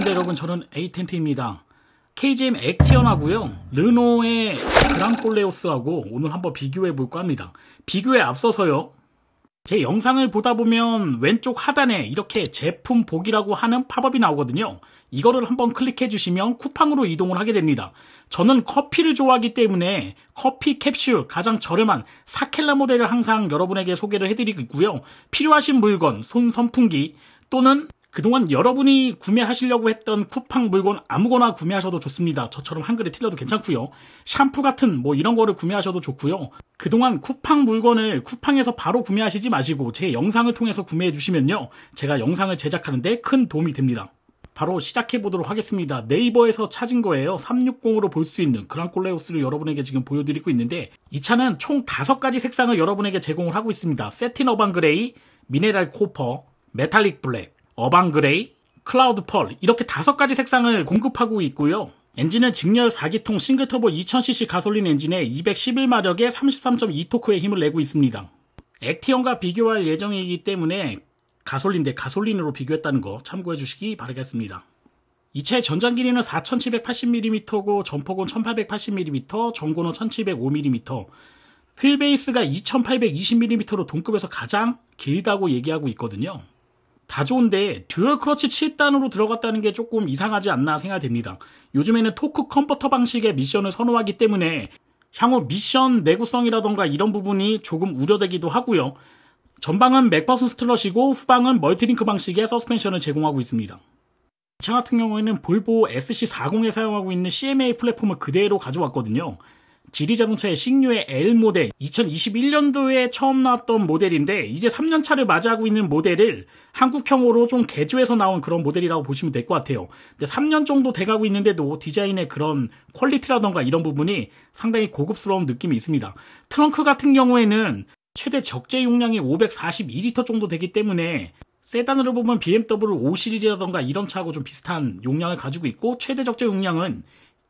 안녕하십니까 여러분 저는 에이텐트입니다 KGM 액티언하고요 르노의 그랑폴레오스하고 오늘 한번 비교해 볼까 합니다 비교에 앞서서요 제 영상을 보다 보면 왼쪽 하단에 이렇게 제품 보기라고 하는 팝업이 나오거든요 이거를 한번 클릭해 주시면 쿠팡으로 이동을 하게 됩니다 저는 커피를 좋아하기 때문에 커피 캡슐 가장 저렴한 사켈라 모델을 항상 여러분에게 소개를 해드리고 있고요 필요하신 물건, 손 선풍기 또는 그동안 여러분이 구매하시려고 했던 쿠팡 물건 아무거나 구매하셔도 좋습니다. 저처럼 한글에 틀려도 괜찮고요. 샴푸 같은 뭐 이런 거를 구매하셔도 좋고요. 그동안 쿠팡 물건을 쿠팡에서 바로 구매하시지 마시고 제 영상을 통해서 구매해 주시면요. 제가 영상을 제작하는데 큰 도움이 됩니다. 바로 시작해 보도록 하겠습니다. 네이버에서 찾은 거예요. 360으로 볼 수 있는 그랑콜레오스를 여러분에게 지금 보여드리고 있는데 이 차는 총 5가지 색상을 여러분에게 제공을 하고 있습니다. 세틴 어반 그레이, 미네랄 코퍼, 메탈릭 블랙, 어반 그레이, 클라우드 펄 이렇게 다섯 가지 색상을 공급하고 있고요. 엔진은 직렬 4기통 싱글터보 2000cc 가솔린 엔진에 211마력의 33.2토크의 힘을 내고 있습니다. 액티언과 비교할 예정이기 때문에 가솔린 대 가솔린으로 비교했다는 거 참고해 주시기 바라겠습니다. 이 차의 전장 길이는 4780mm고 전폭은 1880mm, 전고는 1705mm, 휠베이스가 2820mm로 동급에서 가장 길다고 얘기하고 있거든요. 다 좋은데 듀얼 크러치 7단으로 들어갔다는 게 조금 이상하지 않나 생각됩니다. 요즘에는 토크 컴포터 방식의 미션을 선호하기 때문에 향후 미션 내구성이라던가 이런 부분이 조금 우려되기도 하고요. 전방은 맥버슨 스트럿이고 후방은 멀티링크 방식의 서스펜션을 제공하고 있습니다. 이 차 같은 경우에는 볼보 SC40에 사용하고 있는 CMA 플랫폼을 그대로 가져왔거든요. 지리자동차의 식류의 L 모델 2021년도에 처음 나왔던 모델인데 이제 3년차를 맞이하고 있는 모델을 한국형으로 좀 개조해서 나온 그런 모델이라고 보시면 될 것 같아요 근데 3년 정도 돼가고 있는데도 디자인의 그런 퀄리티라던가 이런 부분이 상당히 고급스러운 느낌이 있습니다 트렁크 같은 경우에는 최대 적재 용량이 542리터 정도 되기 때문에 세단으로 보면 BMW 5 시리즈라던가 이런 차하고 좀 비슷한 용량을 가지고 있고 최대 적재 용량은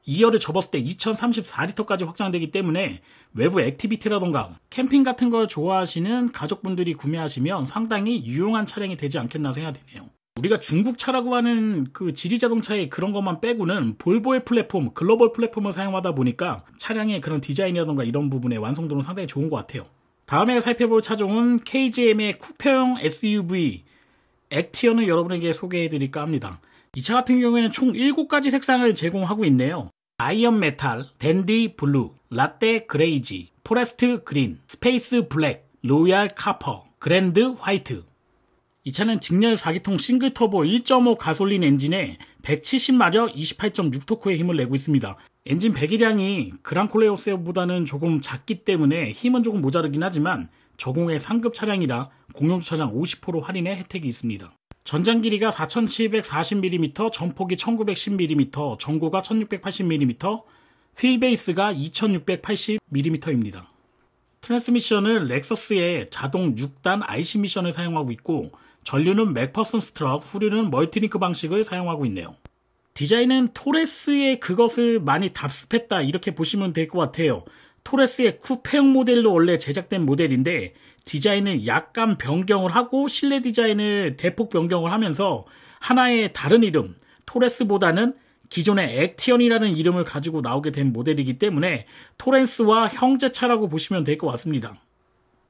2열을 접었을 때 2034리터까지 확장되기 때문에 외부 액티비티라던가 캠핑 같은 걸 좋아하시는 가족분들이 구매하시면 상당히 유용한 차량이 되지 않겠나 생각되네요. 우리가 중국 차라고 하는 그 지리 자동차의 그런 것만 빼고는 볼보의 플랫폼, 글로벌 플랫폼을 사용하다 보니까 차량의 그런 디자인이라던가 이런 부분의 완성도는 상당히 좋은 것 같아요. 다음에 살펴볼 차종은 KGM의 쿠페형 SUV 액티어는 여러분에게 소개해드릴까 합니다. 이차 같은 경우에는 총 7가지 색상을 제공하고 있네요. 아이언 메탈, 댄디 블루, 라떼 그레이지, 포레스트 그린, 스페이스 블랙, 로얄 카퍼, 그랜드 화이트. 이 차는 직렬 4기통 싱글 터보 1.5 가솔린 엔진에 170마력 28.6토크의 힘을 내고 있습니다. 엔진 배기량이 그랑콜레오세보다는 조금 작기 때문에 힘은 조금 모자르긴 하지만 저공해 상급 차량이라 공용 주차장 50% 할인의 혜택이 있습니다. 전장 길이가 4740mm, 전폭이 1910mm, 전고가 1680mm, 휠베이스가 2680mm입니다. 트랜스미션은 렉서스의 자동 6단 IC 미션을 사용하고 있고 전류는 맥퍼슨 스트럿, 후류는 멀티링크 방식을 사용하고 있네요. 디자인은 토레스의 그것을 많이 답습했다 이렇게 보시면 될 것 같아요. 토레스의 쿠페형 모델로 원래 제작된 모델인데 디자인을 약간 변경을 하고 실내 디자인을 대폭 변경을 하면서 하나의 다른 이름, 토레스보다는 기존의 액티언이라는 이름을 가지고 나오게 된 모델이기 때문에 토렌스와 형제차라고 보시면 될 것 같습니다.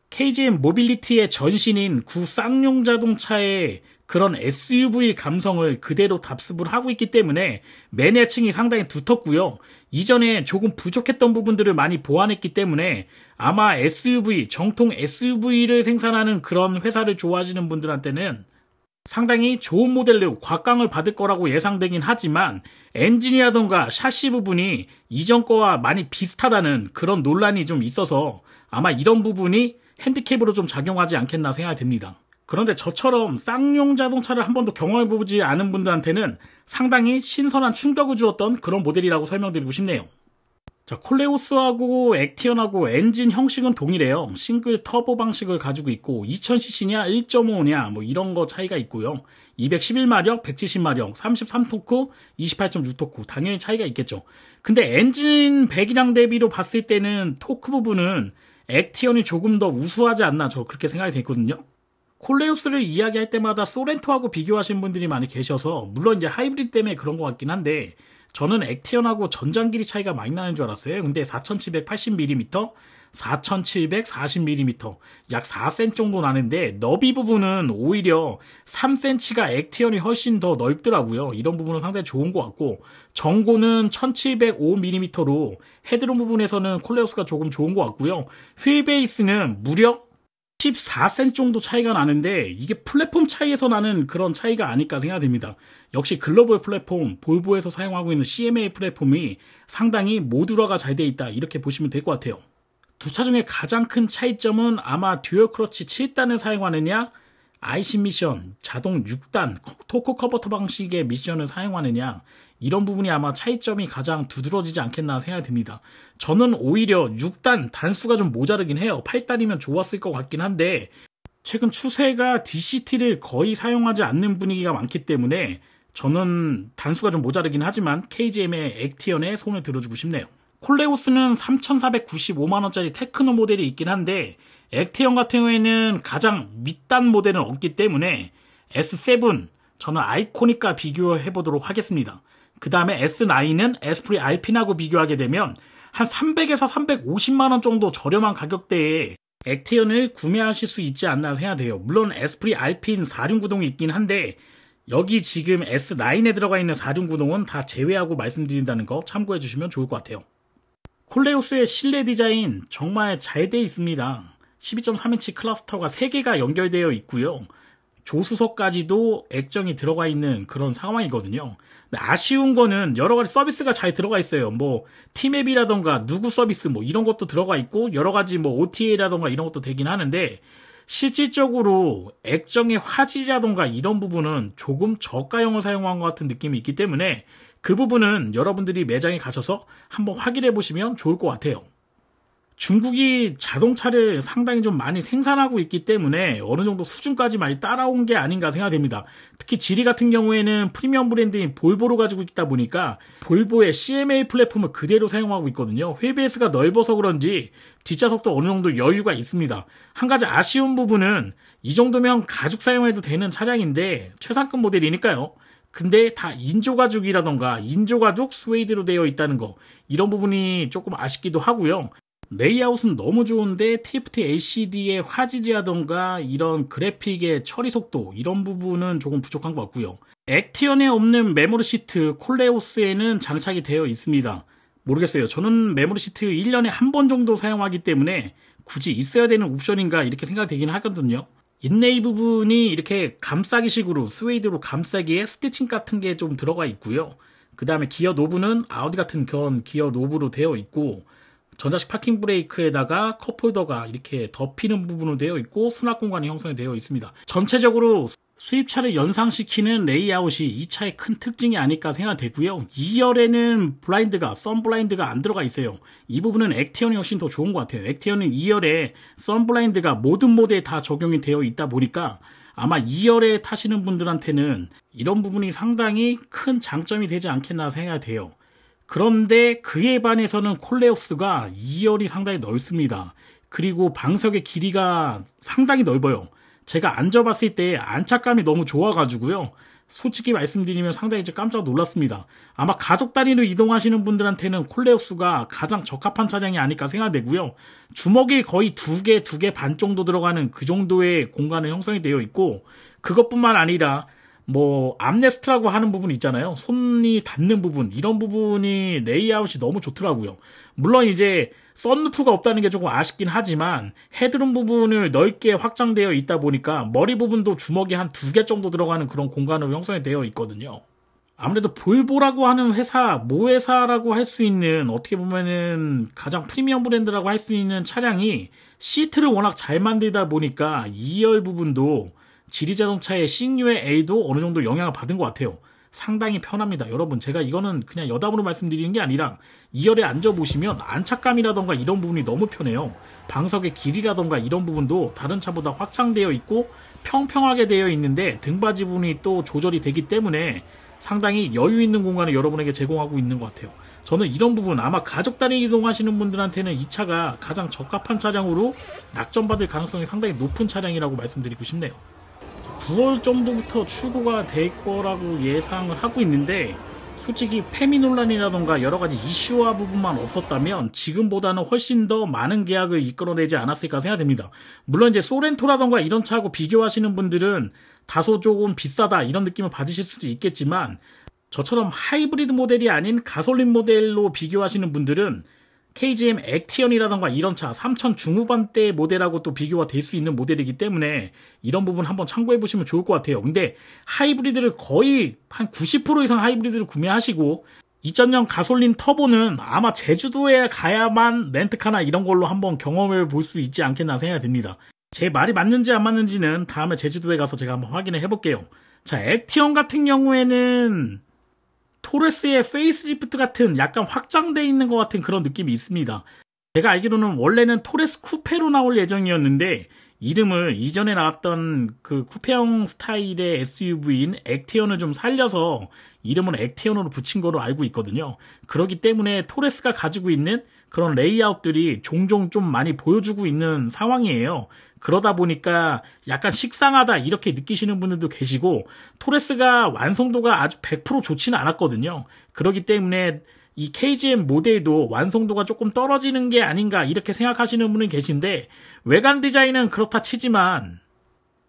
KGM 모빌리티의 전신인 구쌍용 자동차의 그런 SUV 감성을 그대로 답습을 하고 있기 때문에 매니아층이 상당히 두텁고요. 이전에 조금 부족했던 부분들을 많이 보완했기 때문에 아마 SUV, 정통 SUV를 생산하는 그런 회사를 좋아하시는 분들한테는 상당히 좋은 모델로 곽강을 받을 거라고 예상되긴 하지만 엔진이라던가 샤시 부분이 이전 거와 많이 비슷하다는 그런 논란이 좀 있어서 아마 이런 부분이 핸디캡으로 좀 작용하지 않겠나 생각됩니다 그런데 저처럼 쌍용 자동차를 한 번도 경험해보지 않은 분들한테는 상당히 신선한 충격을 주었던 그런 모델이라고 설명드리고 싶네요. 자, 콜레오스하고 액티언하고 엔진 형식은 동일해요. 싱글 터보 방식을 가지고 있고 2000cc냐 1.5냐 뭐 이런 거 차이가 있고요. 211마력, 170마력, 33토크, 28.6토크 당연히 차이가 있겠죠. 근데 엔진 배기량 대비로 봤을 때는 토크 부분은 액티언이 조금 더 우수하지 않나 저 그렇게 생각이 되거든요. 콜레우스를 이야기할 때마다 소렌토하고 비교하신 분들이 많이 계셔서 물론 이제 하이브리드 때문에 그런 것 같긴 한데 저는 액티언하고 전장 길이 차이가 많이 나는 줄 알았어요. 근데 4780mm, 4740mm, 약 4cm 정도 나는데 너비 부분은 오히려 3cm가 액티언이 훨씬 더 넓더라고요. 이런 부분은 상당히 좋은 것 같고 전고는 1705mm로 헤드룸 부분에서는 콜레우스가 조금 좋은 것 같고요. 휠베이스는 무려 1 4 c m 정도 차이가 나는데 이게 플랫폼 차이에서 나는 그런 차이가 아닐까 생각됩니다. 역시 글로벌 플랫폼 볼보에서 사용하고 있는 CMA 플랫폼이 상당히 모듈화가 잘돼 있다 이렇게 보시면 될 것 같아요. 두 차 중에 가장 큰 차이점은 아마 듀얼 크러치 7단을 사용하느냐 IC 미션 자동 6단 토크 커버터 방식의 미션을 사용하느냐 이런 부분이 아마 차이점이 가장 두드러지지 않겠나 생각이 듭니다. 저는 오히려 6단 단수가 좀 모자르긴 해요. 8단이면 좋았을 것 같긴 한데 최근 추세가 DCT를 거의 사용하지 않는 분위기가 많기 때문에 저는 단수가 좀 모자르긴 하지만 KGM의 액티언에 손을 들어주고 싶네요. 콜레오스는 3,495만원짜리 테크노 모델이 있긴 한데 액티언 같은 경우에는 가장 밑단 모델은 없기 때문에 S7 저는 아이코닉과 비교해 보도록 하겠습니다. 그 다음에 S9은 에스프리 알핀하고 비교하게 되면 한 300에서 350만원 정도 저렴한 가격대에 액티언을 구매하실 수 있지 않나 생각돼요. 물론 에스프리 알핀 4륜구동이 있긴 한데 여기 지금 S9에 들어가 있는 4륜구동은 다 제외하고 말씀드린다는 거 참고해 주시면 좋을 것 같아요. 콜레오스의 실내 디자인 정말 잘 돼 있습니다. 12.3인치 클러스터가 3개가 연결되어 있고요. 조수석까지도 액정이 들어가 있는 그런 상황이거든요. 아쉬운 거는 여러 가지 서비스가 잘 들어가 있어요. 뭐 티맵이라던가 누구 서비스 뭐 이런 것도 들어가 있고 여러 가지 뭐 OTA라던가 이런 것도 되긴 하는데 실질적으로 액정의 화질이라던가 이런 부분은 조금 저가형을 사용한 것 같은 느낌이 있기 때문에 그 부분은 여러분들이 매장에 가셔서 한번 확인해 보시면 좋을 것 같아요. 중국이 자동차를 상당히 좀 많이 생산하고 있기 때문에 어느 정도 수준까지 많이 따라온 게 아닌가 생각됩니다. 특히 지리 같은 경우에는 프리미엄 브랜드인 볼보로 가지고 있다 보니까 볼보의 CMA 플랫폼을 그대로 사용하고 있거든요. 회비에스가 넓어서 그런지 뒷좌석도 어느 정도 여유가 있습니다. 한 가지 아쉬운 부분은 이 정도면 가죽 사용해도 되는 차량인데 최상급 모델이니까요. 근데 다 인조가죽이라던가 인조가죽 스웨이드로 되어 있다는 거 이런 부분이 조금 아쉽기도 하고요. 레이아웃은 너무 좋은데 TFT LCD의 화질이라던가 이런 그래픽의 처리 속도 이런 부분은 조금 부족한 것 같고요. 액티언에 없는 메모리 시트 콜레오스에는 장착이 되어 있습니다. 모르겠어요. 저는 메모리 시트 1년에 한 번 정도 사용하기 때문에 굳이 있어야 되는 옵션인가 이렇게 생각되긴 하거든요. 인레이 부분이 이렇게 감싸기 식으로 스웨이드로 감싸기에 스티칭 같은 게 좀 들어가 있고요. 그 다음에 기어 노브는 아우디 같은 그런 기어 노브로 되어 있고 전자식 파킹 브레이크에다가 컵홀더가 이렇게 덮이는 부분으로 되어 있고 수납 공간이 형성이 되어 있습니다. 전체적으로 수입차를 연상시키는 레이아웃이 이 차의 큰 특징이 아닐까 생각되고요. 2열에는 블라인드가 썬블라인드가 안 들어가 있어요. 이 부분은 액티언이 훨씬 더 좋은 것 같아요. 액티언은 2열에 썬블라인드가 모든 모드에다 적용이 되어 있다 보니까 아마 2열에 타시는 분들한테는 이런 부분이 상당히 큰 장점이 되지 않겠나 생각돼요. 그런데 그에 반해서는 콜레오스가 2열이 상당히 넓습니다. 그리고 방석의 길이가 상당히 넓어요. 제가 앉아봤을 때 안착감이 너무 좋아가지고요. 솔직히 말씀드리면 상당히 깜짝 놀랐습니다. 아마 가족 단위로 이동하시는 분들한테는 콜레오스가 가장 적합한 차량이 아닐까 생각되고요. 주먹이 거의 두 개, 두 개 반 정도 들어가는 그 정도의 공간을 형성이 되어 있고, 그것뿐만 아니라 뭐암네스트라고 하는 부분 있잖아요. 손이 닿는 부분 이런 부분이 레이아웃이 너무 좋더라고요. 물론 이제 썬루프가 없다는 게 조금 아쉽긴 하지만 헤드룸 부분을 넓게 확장되어 있다 보니까 머리 부분도 주먹이 한 두 개 정도 들어가는 그런 공간으로 형성이 되어 있거든요. 아무래도 볼보라고 하는 회사, 모회사라고 할 수 있는 어떻게 보면은 가장 프리미엄 브랜드라고 할 수 있는 차량이 시트를 워낙 잘 만들다 보니까 2열 부분도 지리자동차의 싱유의 A도 어느 정도 영향을 받은 것 같아요. 상당히 편합니다. 여러분, 제가 이거는 그냥 여담으로 말씀드리는 게 아니라 2열에 앉아보시면 안착감이라던가 이런 부분이 너무 편해요. 방석의 길이라던가 이런 부분도 다른 차보다 확장되어 있고 평평하게 되어 있는데 등받이 부분이 또 조절이 되기 때문에 상당히 여유 있는 공간을 여러분에게 제공하고 있는 것 같아요. 저는 이런 부분 아마 가족 단위 이동하시는 분들한테는 이 차가 가장 적합한 차량으로 낙점받을 가능성이 상당히 높은 차량이라고 말씀드리고 싶네요. 9월 정도부터 출고가 될 거라고 예상을 하고 있는데 솔직히 페미 논란이라던가 여러가지 이슈화 부분만 없었다면 지금보다는 훨씬 더 많은 계약을 이끌어내지 않았을까 생각됩니다. 물론 이제 소렌토라던가 이런 차하고 비교하시는 분들은 다소 조금 비싸다 이런 느낌을 받으실 수도 있겠지만 저처럼 하이브리드 모델이 아닌 가솔린 모델로 비교하시는 분들은 KGM 액티언이라던가 이런 차 3천 중후반대 모델하고 또 비교가 될 수 있는 모델이기 때문에 이런 부분 한번 참고해 보시면 좋을 것 같아요. 근데 하이브리드를 거의 한 90% 이상 하이브리드를 구매하시고 2.0 가솔린 터보는 아마 제주도에 가야만 렌트카나 이런 걸로 한번 경험을 볼 수 있지 않겠나 생각이 듭니다. 제 말이 맞는지 안 맞는지는 다음에 제주도에 가서 제가 한번 확인해 을 볼게요. 자, 액티언 같은 경우에는 토레스의 페이스리프트 같은 약간 확장돼 있는 것 같은 그런 느낌이 있습니다. 제가 알기로는 원래는 토레스 쿠페로 나올 예정이었는데 이름을 이전에 나왔던 그 쿠페형 스타일의 SUV인 액티언을 좀 살려서 이름을 액티언으로 붙인 거로 알고 있거든요. 그러기 때문에 토레스가 가지고 있는 그런 레이아웃들이 종종 좀 많이 보여주고 있는 상황이에요. 그러다 보니까 약간 식상하다 이렇게 느끼시는 분들도 계시고 토레스가 완성도가 아주 100% 좋지는 않았거든요. 그러기 때문에 이 KGM 모델도 완성도가 조금 떨어지는 게 아닌가 이렇게 생각하시는 분은 계신데 외관 디자인은 그렇다 치지만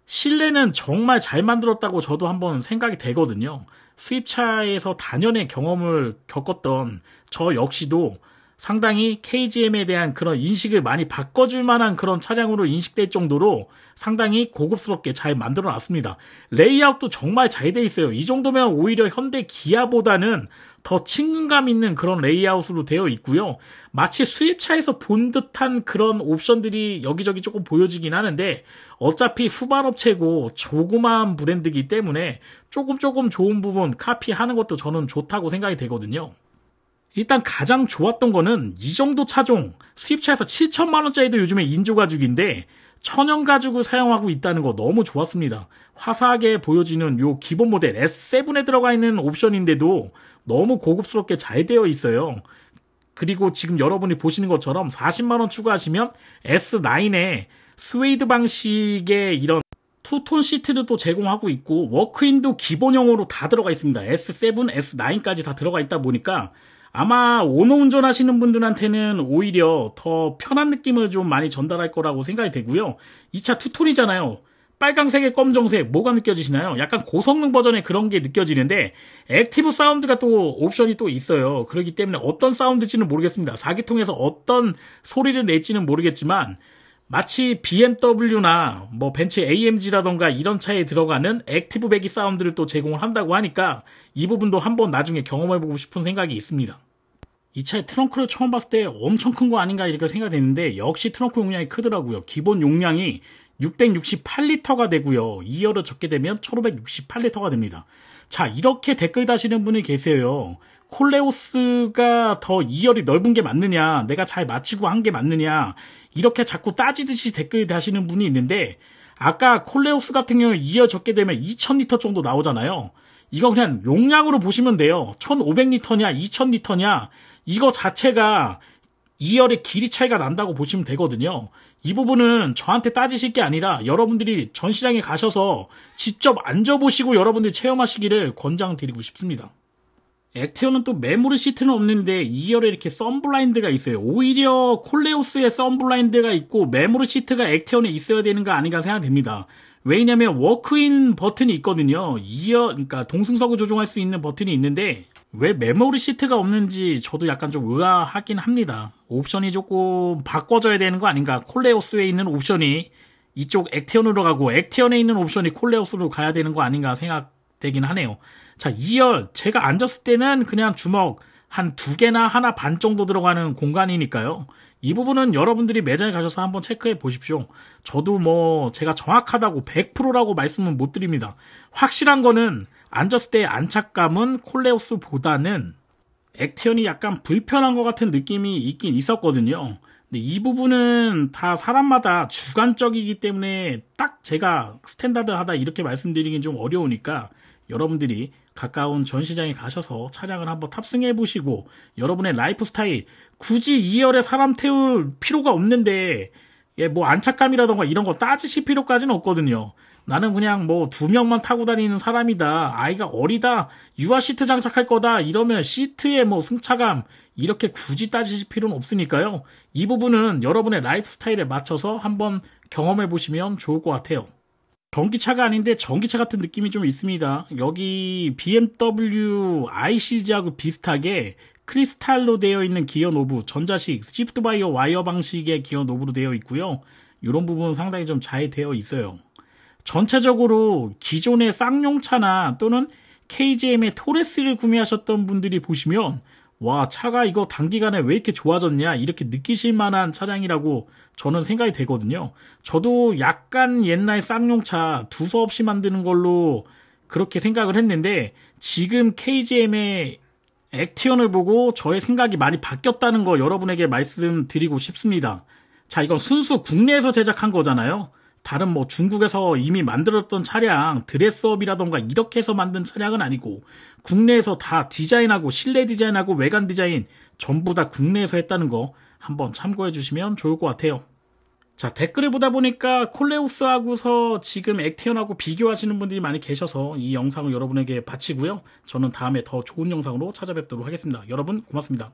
실내는 정말 잘 만들었다고 저도 한번 생각이 되거든요. 수입차에서 단연의 경험을 겪었던 저 역시도 상당히 KGM에 대한 그런 인식을 많이 바꿔줄 만한 그런 차량으로 인식될 정도로 상당히 고급스럽게 잘 만들어 놨습니다. 레이아웃도 정말 잘 돼 있어요. 이 정도면 오히려 현대 기아보다는 더 친근감 있는 그런 레이아웃으로 되어 있고요. 마치 수입차에서 본 듯한 그런 옵션들이 여기저기 조금 보여지긴 하는데 어차피 후발업체고 조그마한 브랜드이기 때문에 조금 조금 좋은 부분 카피하는 것도 저는 좋다고 생각이 되거든요. 일단 가장 좋았던 거는 이 정도 차종 수입차에서 7천만 원짜리도 요즘에 인조 가죽인데 천연 가죽을 사용하고 있다는 거 너무 좋았습니다. 화사하게 보여지는 요 기본 모델 S7에 들어가 있는 옵션인데도 너무 고급스럽게 잘 되어 있어요. 그리고 지금 여러분이 보시는 것처럼 40만원 추가하시면 S9에 스웨이드 방식의 이런 투톤 시트를 또 제공하고 있고 워크인도 기본형으로 다 들어가 있습니다. S7, S9까지 다 들어가 있다 보니까 아마 오너 운전하시는 분들한테는 오히려 더 편한 느낌을 좀 많이 전달할 거라고 생각이 되고요. 이차 투톤이잖아요. 빨강색에 검정색 뭐가 느껴지시나요? 약간 고성능 버전의 그런 게 느껴지는데 액티브 사운드가 또 옵션이 또 있어요. 그렇기 때문에 어떤 사운드지는 모르겠습니다. 사기통에서 어떤 소리를 낼지는 모르겠지만 마치 BMW나 뭐 벤츠 AMG라던가 이런 차에 들어가는 액티브 배기 사운드를 또 제공을 한다고 하니까 이 부분도 한번 나중에 경험해보고 싶은 생각이 있습니다. 이 차의 트렁크를 처음 봤을 때 엄청 큰 거 아닌가 이렇게 생각이되는데 역시 트렁크 용량이 크더라고요. 기본 용량이 668리터가 되고요. 2열을 적게 되면 1568리터가 됩니다. 자 이렇게 댓글 다시는 분이 계세요. 콜레오스가 더 2열이 넓은 게 맞느냐 내가 잘 맞추고 한 게 맞느냐 이렇게 자꾸 따지듯이 댓글 다시는 분이 있는데 아까 콜레오스 같은 경우에 이어 적게 되면 2000리터 정도 나오잖아요. 이거 그냥 용량으로 보시면 돼요. 1500리터냐 2000리터냐 이거 자체가 2열의 길이 차이가 난다고 보시면 되거든요. 이 부분은 저한테 따지실 게 아니라 여러분들이 전시장에 가셔서 직접 앉아보시고 여러분들이 체험하시기를 권장드리고 싶습니다. 액테오는또 메모리 시트는 없는데 2열에 이렇게 썬블라인드가 있어요. 오히려 콜레오스에 썬블라인드가 있고 메모리 시트가 액테온에 있어야 되는 거 아닌가 생각됩니다. 왜냐면 워크인 버튼이 있거든요. 2열 그러니까 동승석을 조종할 수 있는 버튼이 있는데 왜 메모리 시트가 없는지 저도 약간 좀 의아하긴 합니다. 옵션이 조금 바꿔져야 되는 거 아닌가? 콜레오스에 있는 옵션이 이쪽 액테온으로 가고 액테온에 있는 옵션이 콜레오스로 가야 되는 거 아닌가 생각되긴 하네요. 자, 2열. 제가 앉았을 때는 그냥 주먹 한 두 개나 하나 반 정도 들어가는 공간이니까요. 이 부분은 여러분들이 매장에 가셔서 한번 체크해 보십시오. 저도 뭐 제가 정확하다고 100%라고 말씀은 못 드립니다. 확실한 거는 앉았을 때의 안착감은 콜레오스보다는 액티언이 약간 불편한 것 같은 느낌이 있긴 있었거든요. 근데 이 부분은 다 사람마다 주관적이기 때문에 딱 제가 스탠다드하다 이렇게 말씀드리긴 좀 어려우니까 여러분들이 가까운 전시장에 가셔서 차량을 한번 탑승해 보시고 여러분의 라이프 스타일 굳이 2열에 사람 태울 필요가 없는데 예, 뭐 안착감이라던가 이런 거 따지실 필요까지는 없거든요. 나는 그냥 뭐 두 명만 타고 다니는 사람이다. 아이가 어리다. 유아 시트 장착할 거다. 이러면 시트의 뭐 승차감 이렇게 굳이 따지실 필요는 없으니까요. 이 부분은 여러분의 라이프 스타일에 맞춰서 한번 경험해 보시면 좋을 것 같아요. 전기차가 아닌데 전기차 같은 느낌이 좀 있습니다. 여기 BMW i 시리즈하고 비슷하게 크리스탈로 되어 있는 기어 노브, 전자식 시프트 바이어 와이어 방식의 기어 노브로 되어 있고요. 이런 부분은 상당히 좀 잘 되어 있어요. 전체적으로 기존의 쌍용차나 또는 KGM의 토레스를 구매하셨던 분들이 보시면 와, 차가 이거 단기간에 왜 이렇게 좋아졌냐, 이렇게 느끼실 만한 차량이라고 저는 생각이 되거든요. 저도 약간 옛날 쌍용차 두서없이 만드는 걸로 그렇게 생각을 했는데, 지금 KGM의 액티언을 보고 저의 생각이 많이 바뀌었다는 거 여러분에게 말씀드리고 싶습니다. 자, 이건 순수 국내에서 제작한 거잖아요. 다른 뭐 중국에서 이미 만들었던 차량, 드레스업이라던가 이렇게 해서 만든 차량은 아니고 국내에서 다 디자인하고 실내 디자인하고 외관 디자인 전부 다 국내에서 했다는 거 한번 참고해 주시면 좋을 것 같아요. 자, 댓글을 보다 보니까 콜레우스하고서 지금 액티언하고 비교하시는 분들이 많이 계셔서 이 영상을 여러분에게 바치고요. 저는 다음에 더 좋은 영상으로 찾아뵙도록 하겠습니다. 여러분 고맙습니다.